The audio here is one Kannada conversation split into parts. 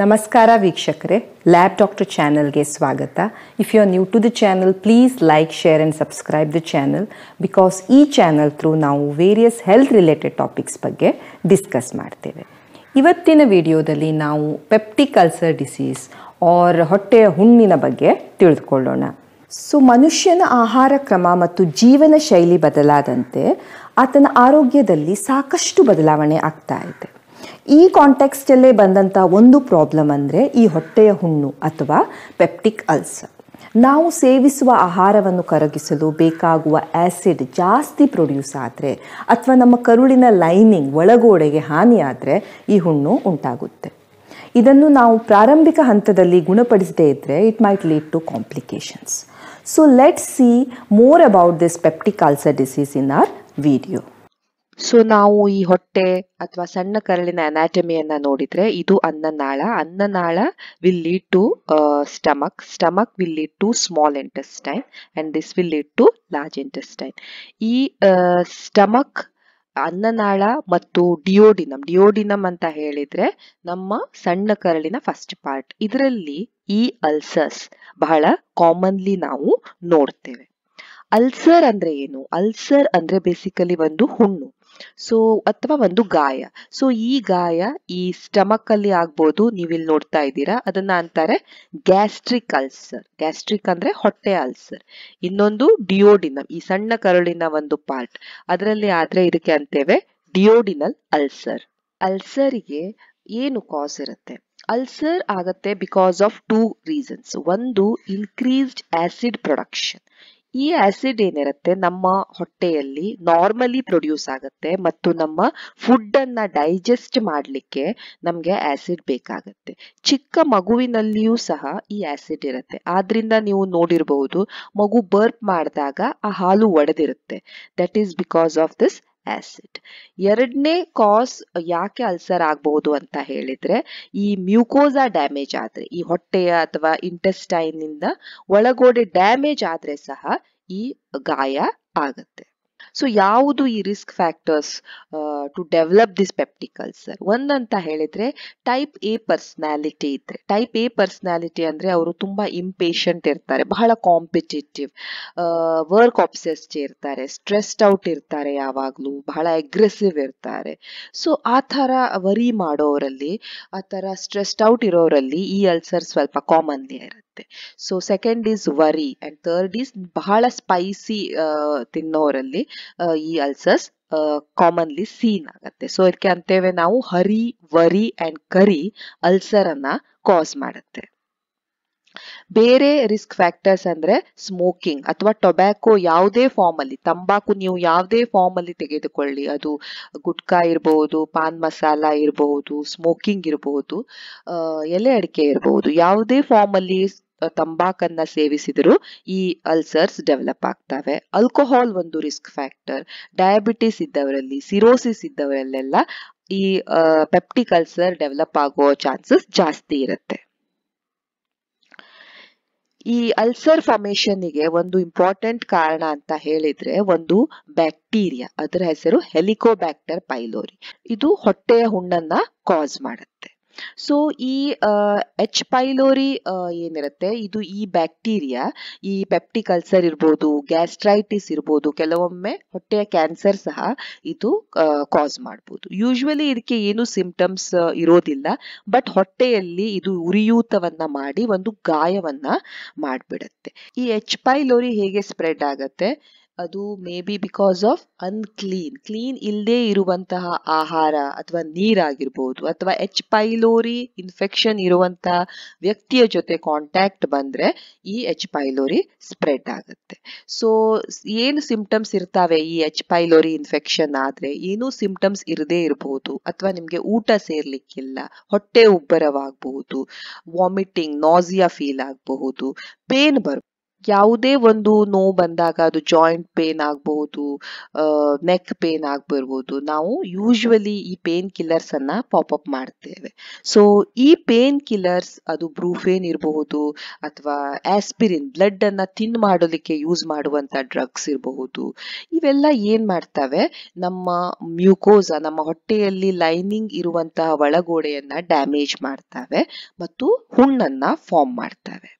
ನಮಸ್ಕಾರ ವೀಕ್ಷಕರೇ ಲ್ಯಾಬ್ ಡಾಕ್ಟರ್ ಚಾನಲ್ಗೆ ಸ್ವಾಗತ if you are new to the channel please like share and subscribe the channel because ಈ ಚಾನಲ್ ಥ್ರೂ ನಾವು ವೇರಿಯಸ್ ಹೆಲ್ತ್ ರಿಲೇಟೆಡ್ ಟಾಪಿಕ್ಸ್ ಬಗ್ಗೆ ಡಿಸ್ಕಸ್ ಮಾಡ್ತೇವೆ ಇವತ್ತಿನ ವಿಡಿಯೋದಲ್ಲಿ ನಾವು ಪೆಪ್ಟಿಕ್ ಅಲ್ಸರ್ ಡಿಸೀಸ್ ಆರ್ ಹೊಟ್ಟೆಯ ಹುಣ್ಣಿನ ಬಗ್ಗೆ ತಿಳಿದುಕೊಳ್ಳೋಣ ಸೊ ಮನುಷ್ಯನ ಆಹಾರ ಕ್ರಮ ಮತ್ತು ಜೀವನ ಶೈಲಿ ಬದಲಾದಂತೆ ಆತನ ಆರೋಗ್ಯದಲ್ಲಿ ಸಾಕಷ್ಟು ಬದಲಾವಣೆ ಆಗ್ತಾ ಇದೆ ಈ ಕಾಂಟೆಕ್ಸ್ಟಲ್ಲೇ ಬಂದಂಥ ಒಂದು ಪ್ರಾಬ್ಲಮ್ ಅಂದರೆ ಈ ಹೊಟ್ಟೆಯ ಹುಣ್ಣು ಅಥವಾ ಪೆಪ್ಟಿಕ್ ಅಲ್ಸರ್ ನಾವು ಸೇವಿಸುವ ಆಹಾರವನ್ನು ಕರಗಿಸಲು ಬೇಕಾಗುವ ಆ್ಯಸಿಡ್ ಜಾಸ್ತಿ ಪ್ರೊಡ್ಯೂಸ್ ಆದರೆ ಅಥವಾ ನಮ್ಮ ಕರುಳಿನ ಲೈನಿಂಗ್ ಒಳಗೋಡೆಗೆ ಹಾನಿಯಾದರೆ ಈ ಹುಣ್ಣು ಉಂಟಾಗುತ್ತೆ ಇದನ್ನು ನಾವು ಪ್ರಾರಂಭಿಕ ಹಂತದಲ್ಲಿ ಗುಣಪಡಿಸದೇ ಇದ್ದರೆ it might lead to complications so let see more about this peptic ulcer disease in our video so ನಾವು ಈ ಹೊಟ್ಟೆ ಅಥವಾ ಸಣ್ಣ ಕರಳಿನ ಅನಾಟಮಿಯನ್ನ ನೋಡಿದ್ರೆ ಇದು ಅನ್ನನಾಳ ಅನ್ನನಾಳ will lead to stomach stomach will lead to small intestine and this will lead to large intestine ಈ ಸ್ಟಮಕ್ ಅನ್ನನಾಳ ಮತ್ತು ಡಿಯೋಡಿನಮ್ ಡಿಯೋಡಿನಮ್ ಅಂತ ಹೇಳಿದ್ರೆ ನಮ್ಮ ಸಣ್ಣ ಕರಳಿನ ಫಸ್ಟ್ ಪಾರ್ಟ್ ಇದರಲ್ಲಿ ಈ ಅಲ್ಸರ್ಸ್ ಬಹಳ ಕಾಮನ್ಲಿ ನಾವು ನೋಡ್ತೇವೆ ಅಲ್ಸರ್ ಅಂದ್ರೆ ಏನು ಅಲ್ಸರ್ ಅಂದ್ರೆ ಬೇಸಿಕಲಿ ಒಂದು ಹುಣ್ಣು ಸೊ ಅಥವಾ ಒಂದು ಗಾಯ ಸೊ ಈ ಗಾಯ ಈ ಸ್ಟಮಕ್ ಅಲ್ಲಿ ಆಗ್ಬೋದು ಇಲ್ಲಿ ನೋಡ್ತಾ ಇದ್ದೀರಾ ಅದನ್ನ ಅಂತಾರೆ ಗ್ಯಾಸ್ಟ್ರಿಕ್ ಅಲ್ಸರ್ ಗ್ಯಾಸ್ಟ್ರಿಕ್ ಅಂದ್ರೆ ಹೊಟ್ಟೆ ಅಲ್ಸರ್ ಇನ್ನೊಂದು ಡಿಯೋಡಿನಮ್ ಈ ಸಣ್ಣ ಕರುಳಿನ ಒಂದು ಪಾರ್ಟ್ ಅದರಲ್ಲಿ ಆದ್ರೆ ಇದಕ್ಕೆ ಅಂತೇವೆ ಡಿಯೋಡಿನಲ್ ಅಲ್ಸರ್ ಅಲ್ಸರ್ ಗೆ ಏನು ಕಾಸ್ ಇರುತ್ತೆ ಅಲ್ಸರ್ ಆಗತ್ತೆ ಬಿಕಾಸ್ ಆಫ್ ಟೂ ರೀಸನ್ಸ್ ಒಂದು ಇನ್ಕ್ರೀಸ್ಡ್ ಆಸಿಡ್ ಪ್ರೊಡಕ್ಷನ್ ಈ ಆಸಿಡ್ ಏನಿರುತ್ತೆ ನಮ್ಮ ಹೊಟ್ಟೆಯಲ್ಲಿ ನಾರ್ಮಲಿ ಪ್ರೊಡ್ಯೂಸ್ ಆಗುತ್ತೆ ಮತ್ತು ನಮ್ಮ ಫುಡ್ ಅನ್ನ ಡೈಜೆಸ್ಟ್ ಮಾಡಲಿಕ್ಕೆ ನಮಗೆ ಆಸಿಡ್ ಬೇಕಾಗುತ್ತೆ ಚಿಕ್ಕ ಮಗುವಿನಲ್ಲಿಯೂ ಸಹ ಈ ಆಸಿಡ್ ಇರುತ್ತೆ ಆದ್ರಿಂದ ನೀವು ನೋಡಿರಬಹುದು ಮಗು ಬರ್ಪ್ ಮಾಡಿದಾಗ ಆ ಹಾಲು ಒಡೆದಿರುತ್ತೆ that is because of this acid ಎರಡನೇ ಕಾಸ್ ಯಾಕೆ ಅಲ್ಸರ್ ಆಗಬಹುದು ಅಂತ ಹೇಳಿದ್ರೆ ಈ ಮ್ಯೂಕೋಸಾ ಡ್ಯಾಮೇಜ್ ಆದ್ರೆ ಈ ಹೊಟ್ಟೆಯ ಅಥವಾ ಇಂಟೆಸ್ಟೈನ್ ನಿಂದ ಒಳಗೋಡೆ ಡ್ಯಾಮೇಜ್ ಆದ್ರೆ ಸಹ ಈ ಗಾಯ ಆಗತ್ತೆ ಸೊ ಯಾವುದು ಈ risk factors to develop this peptic ಒಂದ್ ಒಂದಂತ ಹೇಳಿದ್ರೆ ಟೈಪ್ ಎ ಪರ್ಸ್ನಾಲಿಟಿ ಇದ್ರೆ ಟೈಪ್ ಎ ಪರ್ಸ್ನಾಲಿಟಿ ಅಂದ್ರೆ ಅವರು ತುಂಬಾ ಇಂಪೇಷಂಟ್ ಇರ್ತಾರೆ ಬಹಳ ಕಾಂಪಿಟೇಟಿವ್ ವರ್ಕ್ ಆಬ್ಸೆಸ್ಟ್ ಇರ್ತಾರೆ ಸ್ಟ್ರೆಸ್ಡ್ ಔಟ್ ಇರ್ತಾರೆ ಯಾವಾಗಲೂ ಬಹಳ ಅಗ್ರೆಸಿವ್ ಇರ್ತಾರೆ ಸೊ ಆ ತರ ವರಿ ಮಾಡೋರಲ್ಲಿ ಆ ತರ ಸ್ಟ್ರೆಸ್ಡ್ ಔಟ್ ಇರೋರಲ್ಲಿ ಈ ಅಲ್ಸರ್ ಸ್ವಲ್ಪ ಕಾಮನ್ಲಿ ಇರುತ್ತೆ ಆಗುತ್ತೆ so second is worry and third is ಬಹಳ ಸ್ಪೈಸಿ ತಿನ್ನೋರಲ್ಲಿ ಈ ಅಲ್ಸರ್ಸ್ ಕಾಮನ್ಲಿ ಸೀನ್ ಆಗುತ್ತೆ ಸೊ ಇದಕ್ಕೆ ಅಂತೇವೆ ನಾವು hurry worry and curry ulcer ಅನ್ನ ಕಾಸ್ ಮಾಡುತ್ತೆ ಬೇರೆ ರಿಸ್ಕ್ ಫ್ಯಾಕ್ಟರ್ಸ್ ಅಂದ್ರೆ ಸ್ಮೋಕಿಂಗ್ ಅಥವಾ ಟೊಬ್ಯಾಕೊ ಯಾವುದೇ ಫಾರ್ಮ್ ಅಲ್ಲಿ ತಂಬಾಕು ನೀವು ಯಾವುದೇ ಫಾರ್ಮ್ ಅಲ್ಲಿ ತೆಗೆದುಕೊಳ್ಳಿ ಅದು ಗುಟ್ಕಾ ಇರಬಹುದು ಪಾನ್ ಮಸಾಲ ಇರಬಹುದು ಸ್ಮೋಕಿಂಗ್ ಇರಬಹುದು ಎಲೆ ಅಡಿಕೆ ಇರಬಹುದು ಯಾವುದೇ ಫಾರ್ಮ್ ಅಲ್ಲಿ ತಂಬಾಕನ್ನ ಸೇವಿಸಿದ್ರು ಈ ಅಲ್ಸರ್ಸ್ ಡೆವಲಪ್ ಆಗ್ತವೆ ಆಲ್ಕೋಹಾಲ್ ಒಂದು ರಿಸ್ಕ್ ಫ್ಯಾಕ್ಟರ್ ಡಯಾಬಿಟಿಸ್ ಇದ್ದವರಲ್ಲಿ ಸಿರೋಸಿಸ್ ಇದ್ದವರಲ್ಲೆಲ್ಲ ಈ ಪೆಪ್ಟಿಕ್ ಅಲ್ಸರ್ ಡೆವಲಪ್ ಆಗೋ ಚಾನ್ಸಸ್ ಜಾಸ್ತಿ ಇರುತ್ತೆ ಈ ಅಲ್ಸರ್ ಗೆ ಒಂದು ಇಂಪಾರ್ಟೆಂಟ್ ಕಾರಣ ಅಂತ ಹೇಳಿದ್ರೆ ಒಂದು ಬ್ಯಾಕ್ಟೀರಿಯಾ ಅದರ ಹೆಸರು ಹೆಲಿಕೋಬ್ಯಾಕ್ಟರ್ ಪೈಲೋರಿ ಇದು ಹೊಟ್ಟೆಯ ಹುಣ್ಣನ್ನ ಕಾಸ್ ಮಾಡುತ್ತೆ ಸೊ ಈ ಎಚ್ ಪೈಲೋರಿ ಏನಿರುತ್ತೆ ಇದು ಈ ಬ್ಯಾಕ್ಟೀರಿಯಾ ಈ ಪೆಪ್ಟಿಕ್ ಅಲ್ಸರ್ ಇರ್ಬೋದು ಗ್ಯಾಸ್ಟ್ರೈಟಿಸ್ ಇರ್ಬೋದು ಕೆಲವೊಮ್ಮೆ ಹೊಟ್ಟೆಯ ಕ್ಯಾನ್ಸರ್ ಸಹ ಇದು ಕಾಸ್ ಮಾಡ್ಬೋದು ಯೂಶ್ವಲಿ ಇದಕ್ಕೆ ಏನು ಸಿಂಪ್ಟಮ್ಸ್ ಇರೋದಿಲ್ಲ ಬಟ್ ಹೊಟ್ಟೆಯಲ್ಲಿ ಇದು ಉರಿಯೂತವನ್ನ ಮಾಡಿ ಒಂದು ಗಾಯವನ್ನ ಮಾಡಿಬಿಡುತ್ತೆ ಈ ಎಚ್ ಪೈಲೋರಿ ಹೇಗೆ ಸ್ಪ್ರೆಡ್ ಆಗತ್ತೆ ಅದು may be because of unclean clean ಇಲ್ಲದೆ ಇರುವಂತಹ ಆಹಾರ ಅಥವಾ ನೀರಾಗಿರ್ಬೋದು ಅಥವಾ ಎಚ್ ಪೈಲೋರಿ ಇನ್ಫೆಕ್ಷನ್ ಇರುವಂತಹ ವ್ಯಕ್ತಿಯ ಜೊತೆ ಕಾಂಟ್ಯಾಕ್ಟ್ ಬಂದ್ರೆ ಈ ಎಚ್ ಪೈಲೋರಿ ಸ್ಪ್ರೆಡ್ ಆಗುತ್ತೆ ಸೊ ಏನು ಸಿಂಪ್ಟಮ್ಸ್ ಇರ್ತಾವೆ ಈ ಎಚ್ ಪೈಲೋರಿ ಇನ್ಫೆಕ್ಷನ್ ಆದ್ರೆ ಏನೂ ಸಿಂಪ್ಟಮ್ಸ್ ಇರದೇ ಇರಬಹುದು ಅಥವಾ ನಿಮಗೆ ಊಟ ಸೇರ್ಲಿಕ್ಕಿಲ್ಲ ಹೊಟ್ಟೆ ಉಬ್ಬರವಾಗಬಹುದು ವಾಮಿಟಿಂಗ್ ನಾಸಿಯಾ ಫೀಲ್ ಆಗಬಹುದು ಪೇನ್ ಬರ್ ಯಾವುದೇ ಒಂದು ನೋವು ಬಂದಾಗ ಅದು ಜಾಯಿಂಟ್ ಪೇನ್ ಆಗಬಹುದು ನೆಕ್ ಪೇನ್ ಆಗಿರ್ಬೋದು ನಾವು ಯೂಶುವಲಿ ಈ ಪೇನ್ ಕಿಲ್ಲರ್ಸ್ ಅನ್ನ ಪಾಪಪ್ ಮಾಡ್ತೇವೆ ಸೊ ಈ ಪೇನ್ ಕಿಲ್ಲರ್ಸ್ ಅದು ಬ್ರೂಫೇನ್ ಇರಬಹುದು ಅಥವಾ ಆಸ್ಪಿರಿನ್ ಬ್ಲಡ್ ಅನ್ನ ತಿನ್ ಮಾಡೋದಕ್ಕೆ ಯೂಸ್ ಮಾಡುವಂತ ಡ್ರಗ್ಸ್ ಇರಬಹುದು ಇವೆಲ್ಲ ಏನ್ ಮಾಡ್ತವೆ ನಮ್ಮ ಮ್ಯೂಕೋಸ ನಮ್ಮ ಹೊಟ್ಟೆಯಲ್ಲಿ ಲೈನಿಂಗ್ ಇರುವಂತಹ ಒಳಗೋಡೆಯನ್ನ ಡ್ಯಾಮೇಜ್ ಮಾಡ್ತವೆ ಮತ್ತು ಹುಣ್ಣನ್ನ ಫಾರ್ಮ್ ಮಾಡ್ತವೆ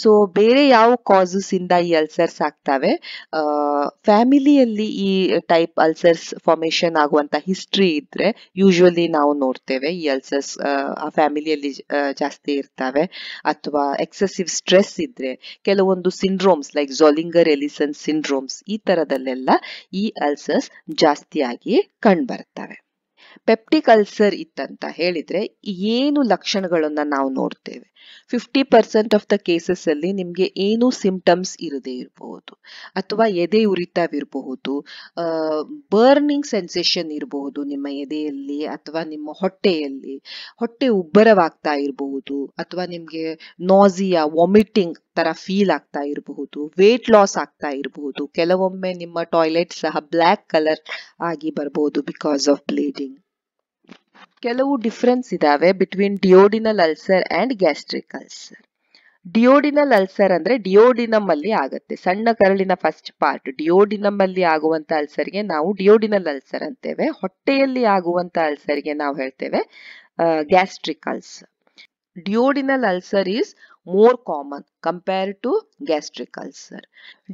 ಸೊ ಬೇರೆ ಯಾವ ಕಾಸಸ್ ಇಂದ ಈ ಅಲ್ಸರ್ಸ್ ಆಗ್ತವೆ ಫ್ಯಾಮಿಲಿಯಲ್ಲಿ ಈ ಟೈಪ್ ಅಲ್ಸರ್ಸ್ ಫಾರ್ಮೇಶನ್ ಆಗುವಂತ ಹಿಸ್ಟ್ರಿ ಇದ್ರೆ ಯೂಶುವಲಿ ನಾವು ನೋಡ್ತೇವೆ ಈ ಅಲ್ಸರ್ಸ್ ಆ ಫ್ಯಾಮಿಲಿಯಲ್ಲಿ ಜಾಸ್ತಿ ಇರ್ತವೆ ಅಥವಾ ಎಕ್ಸೆಸಿವ್ ಸ್ಟ್ರೆಸ್ ಇದ್ರೆ ಕೆಲವೊಂದು syndromes like Zollinger Ellison syndromes ಈ ತರದಲ್ಲೆಲ್ಲ ಈ ಅಲ್ಸರ್ಸ್ ಜಾಸ್ತಿಯಾಗಿ ಕಂಡು ಬರ್ತವೆ ಪೆಪ್ಟಿಕ್ ಅಲ್ಸರ್ ಇತ್ತಂತ ಹೇಳಿದ್ರೆ ಏನು ಲಕ್ಷಣಗಳನ್ನ ನಾವು ನೋಡ್ತೇವೆ fifty percent of the cases ಅಲ್ಲಿ ನಿಮ್ಗೆ ಏನು ಸಿಂಪ್ಟಮ್ಸ್ ಇರದೇ ಇರಬಹುದು ಅಥವಾ ಎದೆ ಉರಿತವಿರಬಹುದು ಬರ್ನಿಂಗ್ ಸೆನ್ಸೇಷನ್ ಇರಬಹುದು ನಿಮ್ಮ ಎದೆಯಲ್ಲಿ ಅಥವಾ ನಿಮ್ಮ ಹೊಟ್ಟೆಯಲ್ಲಿ ಹೊಟ್ಟೆ ಉಬ್ಬರವಾಗ್ತಾ ಇರಬಹುದು ಅಥವಾ ನಿಮ್ಗೆ ನಾಸಿಯಾ ವಾಮಿಟಿಂಗ್ ತರ ಫೀಲ್ ಆಗ್ತಾ ಇರಬಹುದು ವೇಟ್ ಲಾಸ್ ಆಗ್ತಾ ಇರಬಹುದು ಕೆಲವೊಮ್ಮೆ ನಿಮ್ಮ ಟಾಯ್ಲೆಟ್ ಸಹ ಬ್ಲಾಕ್ ಕಲರ್ ಆಗಿ ಬರಬಹುದು ಬಿಕಾಸ್ ಆಫ್ ಬ್ಲೀಡಿಂಗ್ ಕೆಲವು ಡಿಫ್ರೆನ್ಸ್ ಇದಾವೆ between duodenal ulcer and gastric ulcer duodenal ulcer ಅಂದ್ರೆ ಡಿಯೋಡಿನಮ್ ಅಲ್ಲಿ ಆಗುತ್ತೆ ಸಣ್ಣ ಕರಳಿನ ಫಸ್ಟ್ ಪಾರ್ಟ್ ಡಿಯೋಡಿನಮ್ ಅಲ್ಲಿ ಆಗುವಂತ ಅಲ್ಸರ್ಗೆ ನಾವು ಡಿಯೋಡಿನಲ್ ಅಲ್ಸರ್ ಅಂತೇವೆ ಹೊಟ್ಟೆಯಲ್ಲಿ ಆಗುವಂತ ಅಲ್ಸರ್ಗೆ ನಾವು ಹೇಳ್ತೇವೆ gastric ulcer duodenal ulcer is more common compare to gastric ulcer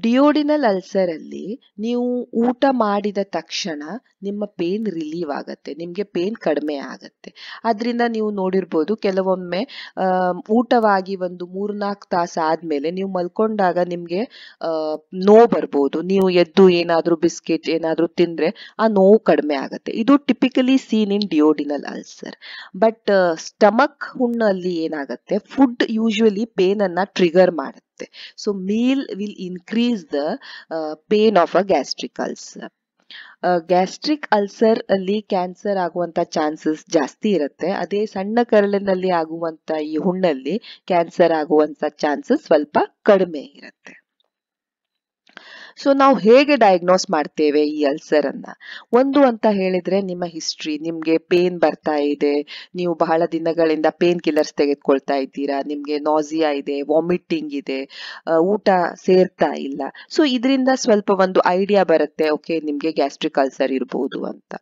duodenal ulcer ಅಲ್ಲಿ ನೀವು ಊಟ ಮಾಡಿದ ತಕ್ಷಣ ನಿಮ್ಮ ಪೇನ್ ರಿಲೀವ್ ಆಗುತ್ತೆ ನಿಮಗೆ ಪೇನ್ ಕಡಿಮೆ ಆಗುತ್ತೆ ಅದರಿಂದ ನೀವು ನೋಡಿರ್ಬೋದು ಕೆಲವೊಮ್ಮೆ ಊಟವಾಗಿ ಒಂದು ಮೂರ್ನಾಲ್ಕು ತಾಸು ಆದ್ಮೇಲೆ ನೀವು ಮಲ್ಕೊಂಡಾಗ ನಿಮಗೆ ನೋವು ಬರ್ಬೋದು ನೀವು ಎದ್ದು ಏನಾದರೂ ಬಿಸ್ಕೆಟ್ ಏನಾದರೂ ತಿಂದರೆ ಆ ನೋವು ಕಡಿಮೆ ಆಗುತ್ತೆ ಇದು typically seen in duodenal ulcer but stomach ಹುಣ್ಣಲ್ಲಿ ಏನಾಗುತ್ತೆ ಫುಡ್ ಯೂಶ್ವಲಿ ಪೇನನ್ನು ಟ್ರಿಗರ್ ಟ್ರಿಗರ್ ಮಾಡುತ್ತೆ so meal will increase the pain of a gastric ulcer gastric ulcer ಅಲ್ಲಿ ಕ್ಯಾನ್ಸರ್ ಆಗುವಂತ ಚಾನ್ಸಸ್ ಜಾಸ್ತಿ ಇರುತ್ತೆ ಅದೇ ಸಣ್ಣ ಕರಳಿನಲ್ಲಿ ಆಗುವಂತ ಈ ಹುಣ್ಣಲ್ಲಿ ಕ್ಯಾನ್ಸರ್ ಆಗುವಂತ ಚಾನ್ಸಸ್ ಸ್ವಲ್ಪ ಕಡಿಮೆ ಇರುತ್ತೆ ಸೊ ನಾವು ಹೇಗೆ ಡಯಾಗ್ನೋಸ್ ಮಾಡ್ತೇವೆ ಈ ಅಲ್ಸರ್ ಅನ್ನ ಒಂದು ಅಂತ ಹೇಳಿದ್ರೆ ನಿಮ್ಮ ಹಿಸ್ಟ್ರಿ ನಿಮ್ಗೆ ಪೇನ್ ಬರ್ತಾ ಇದೆ ನೀವು ಬಹಳ ದಿನಗಳಿಂದ ಪೇನ್ ಕಿಲ್ಲರ್ಸ್ ತೆಗೆದುಕೊಳ್ತಾ ಇದ್ದೀರಾ ನಿಮ್ಗೆ ನಾಸಿಯಾ ಇದೆ ವಾಮಿಟಿಂಗ್ ಇದೆ ಊಟ ಸೇರ್ತಾ ಇಲ್ಲ ಸೊ ಇದರಿಂದ ಸ್ವಲ್ಪ ಒಂದು ಐಡಿಯಾ ಬರುತ್ತೆ ಓಕೆ ನಿಮಗೆ ಗ್ಯಾಸ್ಟ್ರಿಕ್ ಅಲ್ಸರ್ ಇರಬಹುದು ಅಂತ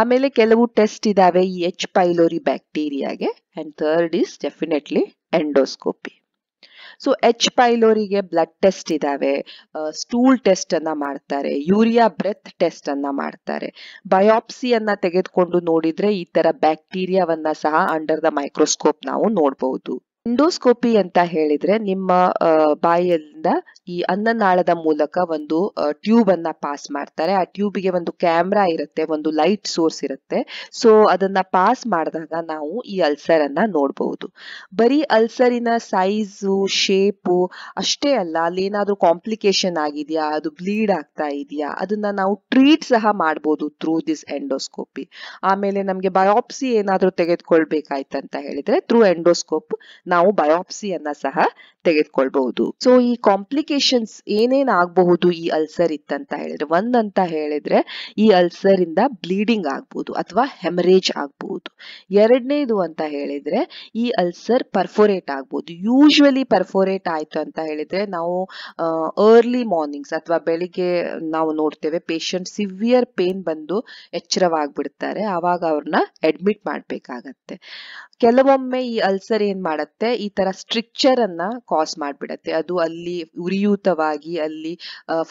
ಆಮೇಲೆ ಕೆಲವು ಟೆಸ್ಟ್ ಇದಾವೆ ಈ ಎಚ್ ಪೈಲೋರಿ ಬ್ಯಾಕ್ಟೀರಿಯಾಗೆ and third is definitely endoscopy so H ಪೈಲೋರಿಗೆ ಬ್ಲಡ್ ಟೆಸ್ಟ್ ಇದಾವೆ ಸ್ಟೂಲ್ ಟೆಸ್ಟ್ ಅನ್ನ ಮಾಡ್ತಾರೆ ಯೂರಿಯಾ ಬ್ರೆತ್ ಟೆಸ್ಟ್ ಅನ್ನ ಮಾಡ್ತಾರೆ ಅನ್ನ ತೆಗೆದುಕೊಂಡು ನೋಡಿದ್ರೆ ಈ ತರ ಬ್ಯಾಕ್ಟೀರಿಯಾವನ್ನ ಸಹ ಅಂಡರ್ ದ ಮೈಕ್ರೋಸ್ಕೋಪ್ ನಾವು ನೋಡಬಹುದು ಎಂಡೋಸ್ಕೋಪಿ ಅಂತ ಹೇಳಿದ್ರೆ ನಿಮ್ಮ ಬಾಯಿಯಿಂದ ಈ ಅನ್ನನಾಳದ ಮೂಲಕ ಒಂದು ಟ್ಯೂಬ್ ಅನ್ನ ಪಾಸ್ ಮಾಡ್ತಾರೆ ಆ ಟ್ಯೂಬಿಗೆ ಒಂದು ಕ್ಯಾಮ್ರಾ ಇರುತ್ತೆ ಒಂದು ಲೈಟ್ ಸೋರ್ಸ್ ಇರುತ್ತೆ ಸೊ ಅದನ್ನ ಪಾಸ್ ಮಾಡಿದಾಗ ನಾವು ಈ ಅಲ್ಸರ್ ಅನ್ನ ನೋಡಬಹುದು ಬರೀ ಅಲ್ಸರಿನ ಸೈಜು ಶೇಪು ಅಷ್ಟೇ ಅಲ್ಲ ಅಲ್ಲಿ ಏನಾದ್ರೂ ಕಾಂಪ್ಲಿಕೇಶನ್ ಆಗಿದೆಯಾ ಅದು ಬ್ಲೀಡ್ ಆಗ್ತಾ ಇದೆಯಾ ಅದನ್ನ ನಾವು ಟ್ರೀಟ್ ಸಹ ಮಾಡಬಹುದು ಥ್ರೂ ದಿಸ್ ಎಂಡೋಸ್ಕೋಪಿ ಆಮೇಲೆ ನಮಗೆ ಬಯೋಪ್ಸಿ ಏನಾದ್ರೂ ತೆಗೆದುಕೊಳ್ಬೇಕಾಯ್ತಂತ ಹೇಳಿದ್ರೆ ಥ್ರೂ ಎಂಡೋಸ್ಕೋಪ್ ನಾವು ಬಯೋಪ್ಸಿಯನ್ನ ಸಹ ತೆಗೆದುಕೊಳ್ಬಹುದು ಸೊ ಈ ಕಾಂಪ್ಲಿಕೇಶನ್ಸ್ ಏನೇನ್ ಆಗಬಹುದು ಈ ಅಲ್ಸರ್ ಇತ್ತಂತ ಹೇಳಿದ್ರೆ ಒಂದಂತ ಹೇಳಿದ್ರೆ ಈ ಅಲ್ಸರ್ ಇಂದ ಬ್ಲೀಡಿಂಗ್ ಆಗ್ಬಹುದು ಅಥವಾ ಹೆಮರೇಜ್ ಆಗ್ಬಹುದು ಎರಡನೇದು ಅಂತ ಹೇಳಿದ್ರೆ ಈ ಅಲ್ಸರ್ ಪರ್ಫೋರೇಟ್ ಆಗ್ಬಹುದು ಯೂಶುವಲಿ ಪರ್ಫೋರೇಟ್ ಆಯ್ತು ಅಂತ ಹೇಳಿದ್ರೆ ನಾವು ಅರ್ಲಿ ಮಾರ್ನಿಂಗ್ಸ್ ಅಥವಾ ಬೆಳಿಗ್ಗೆ ನಾವು ನೋಡ್ತೇವೆ ಪೇಷಂಟ್ ಸಿವಿಯರ್ ಪೇನ್ ಬಂದು ಎಚ್ಚರವಾಗ್ಬಿಡ್ತಾರೆ ಅವಾಗ ಅವ್ರನ್ನ ಅಡ್ಮಿಟ್ ಮಾಡಬೇಕಾಗತ್ತೆ ಕೆಲವೊಮ್ಮೆ ಈ ಅಲ್ಸರ್ ಏನ್ ಮಾಡುತ್ತೆ ಈ ತರ ಸ್ಟ್ರಿಕ್ಚರ್ ಅನ್ನ ಕಾಸ್ ಮಾಡ್ಬಿಡತ್ತೆ ಅದು ಅಲ್ಲಿ ಉರಿಯೂತವಾಗಿ ಅಲ್ಲಿ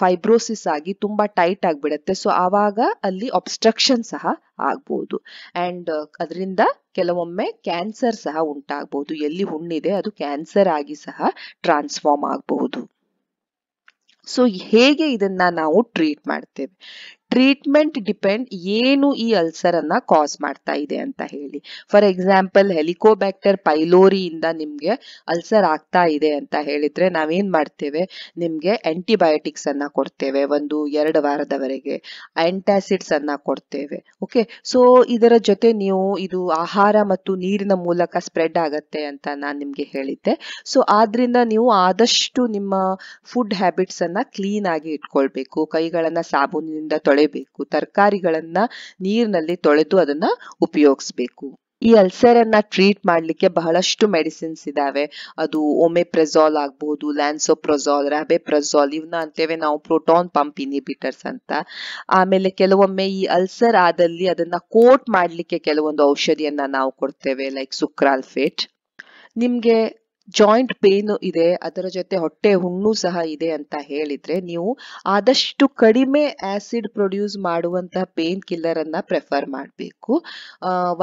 ಫೈಬ್ರೋಸಿಸ್ ಆಗಿ ತುಂಬಾ ಟೈಟ್ ಆಗಿಬಿಡತ್ತೆ ಸೊ ಆವಾಗ ಅಲ್ಲಿ ಅಬ್ಸ್ಟ್ರಕ್ಷನ್ ಸಹ ಆಗ್ಬಹುದು ಅಂಡ್ ಅದರಿಂದ ಕೆಲವೊಮ್ಮೆ ಕ್ಯಾನ್ಸರ್ ಸಹ ಉಂಟಾಗಬಹುದು ಎಲ್ಲಿ ಹುಣ್ಣಿದೆ ಅದು ಕ್ಯಾನ್ಸರ್ ಆಗಿ ಸಹ ಟ್ರಾನ್ಸ್ಫಾರ್ಮ್ ಆಗಬಹುದು ಸೊ ಹೇಗೆ ಇದನ್ನ ನಾವು ಟ್ರೀಟ್ ಮಾಡ್ತೇವೆ ಟ್ರೀಟ್ಮೆಂಟ್ ಡಿಪೆಂಡ್ ಏನು ಈ ಅಲ್ಸರ್ ಅನ್ನ ಕಾಸ್ ಮಾಡ್ತಾ ಇದೆ ಅಂತ ಹೇಳಿ ಫಾರ್ ಎಕ್ಸಾಂಪಲ್ ಹೆಲಿಕೋಬ್ಯಾಕ್ಟರ್ ಪೈಲೋರಿಯಿಂದ ನಿಮ್ಗೆ ಅಲ್ಸರ್ ಆಗ್ತಾ ಇದೆ ಅಂತ ಹೇಳಿದ್ರೆ ನಾವೇನ್ ಮಾಡ್ತೇವೆ ನಿಮ್ಗೆ ಆಂಟಿಬಯೋಟಿಕ್ಸ್ ಅನ್ನ ಕೊಡ್ತೇವೆ ಒಂದು ಎರಡು ವಾರದವರೆಗೆ ಆಂಟಾಸಿಡ್ಸ್ ಅನ್ನ ಕೊಡ್ತೇವೆ ಓಕೆ ಸೊ ಇದರ ಜೊತೆ ನೀವು ಇದು ಆಹಾರ ಮತ್ತು ನೀರಿನ ಮೂಲಕ ಸ್ಪ್ರೆಡ್ ಆಗತ್ತೆ ಅಂತ ನಾನು ನಿಮ್ಗೆ ಹೇಳಿದ್ದೆ ಸೊ ಆದ್ರಿಂದ ನೀವು ಆದಷ್ಟು ನಿಮ್ಮ ಫುಡ್ ಹ್ಯಾಬಿಟ್ಸ್ ಅನ್ನ ಕ್ಲೀನ್ ಆಗಿ ಇಟ್ಕೊಳ್ಬೇಕು ಕೈಗಳನ್ನ ಸಾಬೂನಿನಿಂದ ತೊಳೆ ತೊಳೆಬೇಕು ತರಕಾರಿಗಳನ್ನ ನೀರಿನಲ್ಲಿ ತೊಳೆದು ಅದನ್ನ ಉಪಯೋಗಿಸ್ಬೇಕು ಈ ಅಲ್ಸರ್ ಅನ್ನ ಟ್ರೀಟ್ ಮಾಡಲಿಕ್ಕೆ ಬಹಳಷ್ಟು ಮೆಡಿಸಿನ್ಸ್ ಇದಾವೆ ಅದು ಒಮೆಪ್ರೆಜಾಲ್ ಆಗ್ಬಹುದು ಲ್ಯಾನ್ಸೋಪ್ರೊಜಾಲ್ ರಾಬೆಪ್ರಜಾಲ್ ಇವನ್ನ ಅಂತೇವೆ ನಾವು ಪ್ರೋಟಾನ್ ಪಂಪ್ ಇನಿಬಿಟರ್ಸ್ ಅಂತ ಆಮೇಲೆ ಕೆಲವೊಮ್ಮೆ ಈ ಅಲ್ಸರ್ ಆದಲ್ಲಿ ಅದನ್ನ ಕೋಟ್ ಮಾಡಲಿಕ್ಕೆ ಕೆಲವೊಂದು ಔಷಧಿಯನ್ನ ನಾವು ಕೊಡ್ತೇವೆ ಲೈಕ್ ಸುಕ್ರಾಲ್ಫೇಟ್ ನಿಮ್ಗೆ ಜಾಯಿಂಟ್ ಪೇನ್ ಇದೆ ಅದರ ಜೊತೆ ಹೊಟ್ಟೆ ಹುಣ್ಣು ಸಹ ಇದೆ ಅಂತ ಹೇಳಿದ್ರೆ ನೀವು ಆದಷ್ಟು ಕಡಿಮೆ ಆಸಿಡ್ ಪ್ರೊಡ್ಯೂಸ್ ಮಾಡುವಂತಹ ಪೇನ್ ಕಿಲ್ಲರ್ ಅನ್ನ ಪ್ರೆಫರ್ ಮಾಡಬೇಕು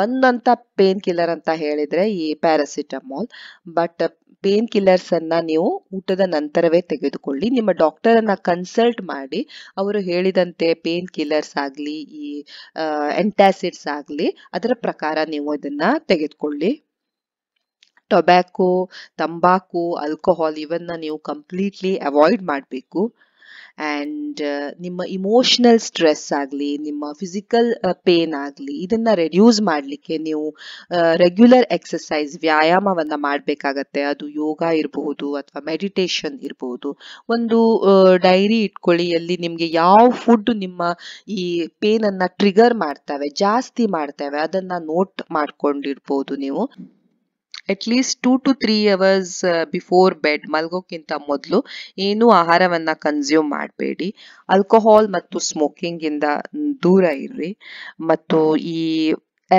ಒಂದಂತ ಪೇನ್ ಕಿಲ್ಲರ್ ಅಂತ ಹೇಳಿದ್ರೆ ಈ ಪ್ಯಾರಾಸಿಟಮಾಲ್ ಬಟ್ ಪೇನ್ ಕಿಲ್ಲರ್ಸ್ ಅನ್ನ ನೀವು ಊಟದ ನಂತರವೇ ತೆಗೆದುಕೊಳ್ಳಿ ನಿಮ್ಮ ಡಾಕ್ಟರ್ ಅನ್ನ ಕನ್ಸಲ್ಟ್ ಮಾಡಿ ಅವರು ಹೇಳಿದಂತೆ ಪೇನ್ ಕಿಲ್ಲರ್ಸ್ ಆಗಲಿ ಈ ಎಂಟಾಸಿಡ್ಸ್ ಆಗಲಿ ಅದರ ಪ್ರಕಾರ ನೀವು ಇದನ್ನ ತೆಗೆದುಕೊಳ್ಳಿ ಟೊಬ್ಯಾಕೊ ತಂಬಾಕು ಆಲ್ಕೋಹಾಲ್ ಇವನ್ನ ನೀವು ಕಂಪ್ಲೀಟ್ಲಿ ಅವಾಯ್ಡ್ ಮಾಡಬೇಕು ಆ್ಯಂಡ್ ನಿಮ್ಮ ಇಮೋಷನಲ್ ಸ್ಟ್ರೆಸ್ ಆಗಲಿ ನಿಮ್ಮ ಫಿಸಿಕಲ್ ಪೇನ್ uh, ಆಗಲಿ ಇದನ್ನು ರೆಡ್ಯೂಸ್ ಮಾಡಲಿಕ್ಕೆ ನೀವು ರೆಗ್ಯುಲರ್ uh, ಎಕ್ಸಸೈಸ್ ವ್ಯಾಯಾಮವನ್ನು ಮಾಡಬೇಕಾಗತ್ತೆ ಅದು ಯೋಗ ಇರಬಹುದು ಅಥವಾ ಮೆಡಿಟೇಷನ್ ಇರಬಹುದು ಒಂದು ಡೈರಿ uh, ಇಟ್ಕೊಳ್ಳಿ ಅಲ್ಲಿ ನಿಮಗೆ ಯಾವ ಫುಡ್ ನಿಮ್ಮ ಈ ಪೇನನ್ನು ಟ್ರಿಗರ್ ಮಾಡ್ತವೆ ಜಾಸ್ತಿ ಮಾಡ್ತವೆ ಅದನ್ನು ನೋಟ್ ಮಾಡ್ಕೊಂಡಿರ್ಬೋದು ನೀವು at least two to three hours before bed ಮಲ್ಗೋಕ್ಕಿಂತ ಮೊದಲು ಏನು ಆಹಾರವನ್ನು ಕನ್ಸ್ಯೂಮ್ ಮಾಡಬೇಡಿ ಆಲ್ಕೋಹಾಲ್ ಮತ್ತು ಸ್ಮೋಕಿಂಗ್ ಇಂದ ದೂರ ಇರ್ರಿ ಮತ್ತು ಈ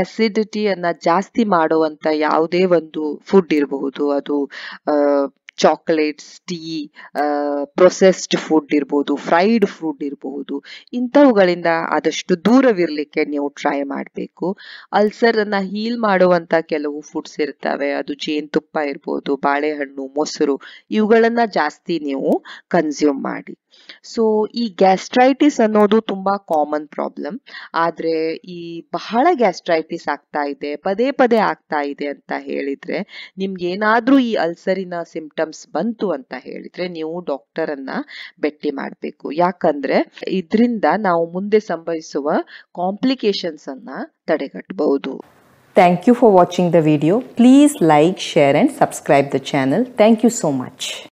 ಆಸಿಡಿಟಿಯನ್ನ ಜಾಸ್ತಿ ಮಾಡುವಂಥ ಯಾವುದೇ ಒಂದು ಫುಡ್ ಇರಬಹುದು ಅದು ಚಾಕ್ಲೇಟ್ಸ್ ಟೀ ಪ್ರೊಸೆಸ್ಡ್ ಫುಡ್ ಇರ್ಬೋದು ಫ್ರೈಡ್ ಫುಡ್ ಇರಬಹುದು ಇಂಥವುಗಳಿಂದ ಆದಷ್ಟು ದೂರವಿರಲಿಕ್ಕೆ ನೀವು ಟ್ರೈ ಮಾಡಬೇಕು ಅಲ್ಸರ್ ಅನ್ನ ಹೀಲ್ ಮಾಡುವಂತ ಕೆಲವು ಫುಡ್ಸ್ ಇರ್ತವೆ ಅದು ಜೇನುತುಪ್ಪ ಇರ್ಬೋದು ಬಾಳೆಹಣ್ಣು ಮೊಸರು ಇವುಗಳನ್ನ ಜಾಸ್ತಿ ನೀವು ಕನ್ಸ್ಯೂಮ್ ಮಾಡಿ ಸೊ ಈ ಗ್ಯಾಸ್ಟ್ರೈಟಿಸ್ ಅನ್ನೋದು ತುಂಬಾ ಕಾಮನ್ ಪ್ರಾಬ್ಲಮ್ ಆದ್ರೆ ಈ ಬಹಳ ಗ್ಯಾಸ್ಟ್ರೈಟಿಸ್ ಆಗ್ತಾ ಇದೆ ಪದೇ ಪದೇ ಆಗ್ತಾ ಇದೆ ಅಂತ ಹೇಳಿದ್ರೆ ನಿಮ್ಗೆ ಏನಾದ್ರೂ ಈ ಅಲ್ಸರಿನ ಸಿಂಪ್ಟಮ್ಸ್ ಬಂತು ಅಂತ ಹೇಳಿದ್ರೆ ನೀವು ಡಾಕ್ಟರ್ ಅನ್ನ ಭೇಟಿ ಮಾಡಬೇಕು ಯಾಕಂದ್ರೆ ಇದರಿಂದ ನಾವು ಮುಂದೆ ಸಂಭವಿಸುವ ಕಾಂಪ್ಲಿಕೇಶನ್ಸ್ ಅನ್ನ ತಡೆಗಟ್ಟಬಹುದು thank you for watching the video please like share and subscribe the channel. Thank you so much